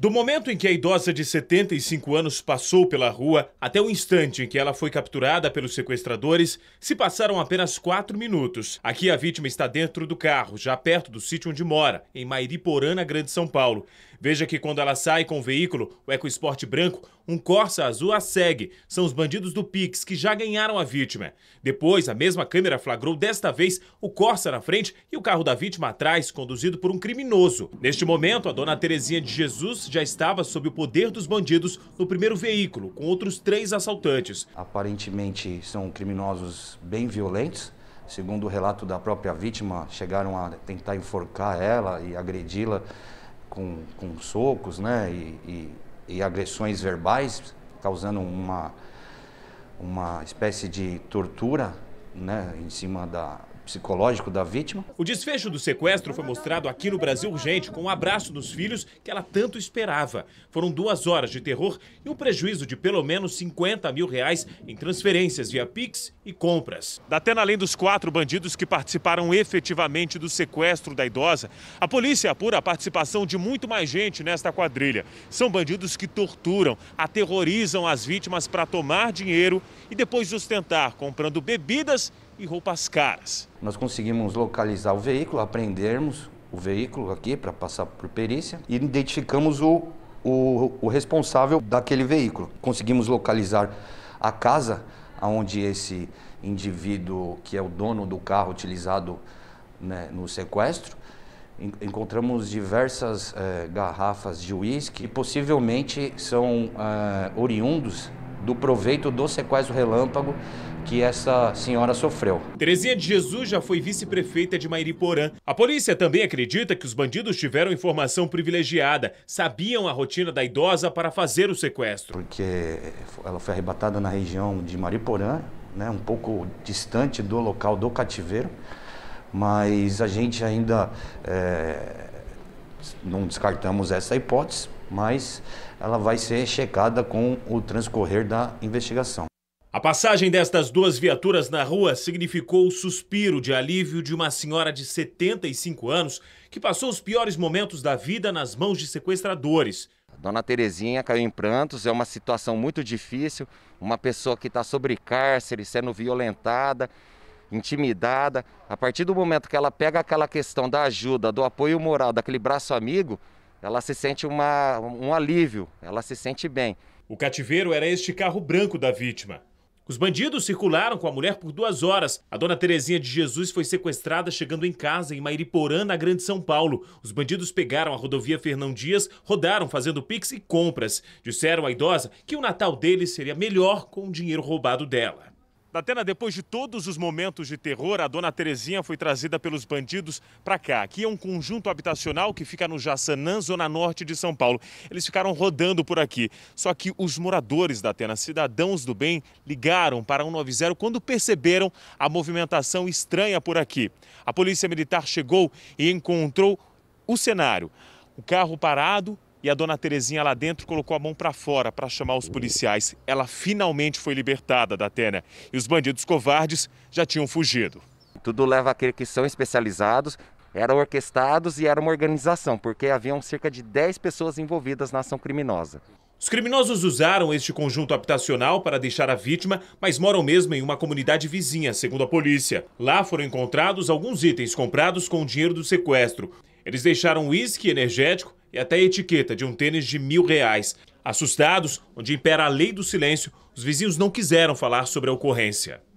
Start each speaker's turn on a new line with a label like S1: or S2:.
S1: Do momento em que a idosa de 75 anos passou pela rua até o instante em que ela foi capturada pelos sequestradores, se passaram apenas 4 minutos. Aqui a vítima está dentro do carro, já perto do sítio onde mora, em Mairiporã, na Grande São Paulo. Veja que quando ela sai com o veículo, o EcoSport branco, um Corsa azul a segue. São os bandidos do Pix que já ganharam a vítima. Depois, a mesma câmera flagrou desta vez o Corsa na frente e o carro da vítima atrás, conduzido por um criminoso. Neste momento, a dona Terezinha de Jesus já estava sob o poder dos bandidos no primeiro veículo, com outros três assaltantes.
S2: Aparentemente, são criminosos bem violentos. Segundo o relato da própria vítima, chegaram a tentar enforcar ela e agredi-la com, com socos né, e, e, e agressões verbais, causando uma, uma espécie de tortura né, em cima da, psicológico da vítima.
S1: O desfecho do sequestro foi mostrado aqui no Brasil Urgente com o um abraço dos filhos que ela tanto esperava. Foram duas horas de terror e um prejuízo de pelo menos 50 mil reais em transferências via Pix e compras. Da Datena, além dos quatro bandidos que participaram efetivamente do sequestro da idosa, a polícia apura a participação de muito mais gente nesta quadrilha. São bandidos que torturam, aterrorizam as vítimas para tomar dinheiro e depois sustentar comprando bebidas e roupas caras.
S2: Nós conseguimos localizar o veículo, apreendermos o veículo aqui para passar por perícia e identificamos o, o, o responsável daquele veículo. Conseguimos localizar a casa onde esse indivíduo, que é o dono do carro utilizado né, no sequestro, encontramos diversas eh, garrafas de uísque que possivelmente são eh, oriundos do proveito do sequestro relâmpago que essa senhora sofreu.
S1: Terezinha de Jesus já foi vice-prefeita de Mairiporã. A polícia também acredita que os bandidos tiveram informação privilegiada, sabiam a rotina da idosa para fazer o sequestro.
S2: Porque ela foi arrebatada na região de Mariporã, né, um pouco distante do local do cativeiro, mas a gente ainda é, não descartamos essa hipótese, mas ela vai ser checada com o transcorrer da investigação.
S1: A passagem destas duas viaturas na rua significou o suspiro de alívio de uma senhora de 75 anos que passou os piores momentos da vida nas mãos de sequestradores.
S3: Dona Terezinha caiu em prantos, é uma situação muito difícil, uma pessoa que está sobre cárcere, sendo violentada, intimidada. A partir do momento que ela pega aquela questão da ajuda, do apoio moral, daquele braço amigo, ela se sente uma,
S1: um alívio, ela se sente bem. O cativeiro era este carro branco da vítima. Os bandidos circularam com a mulher por duas horas. A dona Terezinha de Jesus foi sequestrada chegando em casa em Mairiporã, na Grande São Paulo. Os bandidos pegaram a rodovia Fernão Dias, rodaram fazendo pix e compras. Disseram à idosa que o Natal deles seria melhor com o dinheiro roubado dela. Datena, depois de todos os momentos de terror, a dona Terezinha foi trazida pelos bandidos para cá. Aqui é um conjunto habitacional que fica no Jaçanã, zona norte de São Paulo. Eles ficaram rodando por aqui. Só que os moradores da Atena, cidadãos do bem, ligaram para 190 quando perceberam a movimentação estranha por aqui. A polícia militar chegou e encontrou o cenário. O carro parado, e a dona Terezinha lá dentro colocou a mão para fora para chamar os policiais. Ela finalmente foi libertada da Atena e os bandidos covardes já tinham fugido. Tudo leva a crer que são especializados,
S3: eram orquestrados e era uma organização, porque haviam cerca de 10 pessoas envolvidas
S1: na ação criminosa. Os criminosos usaram este conjunto habitacional para deixar a vítima, mas moram mesmo em uma comunidade vizinha, segundo a polícia. Lá foram encontrados alguns itens comprados com o dinheiro do sequestro. Eles deixaram uísque energético e até a etiqueta de um tênis de mil reais. Assustados, onde impera a lei do silêncio, os vizinhos não quiseram falar sobre a ocorrência.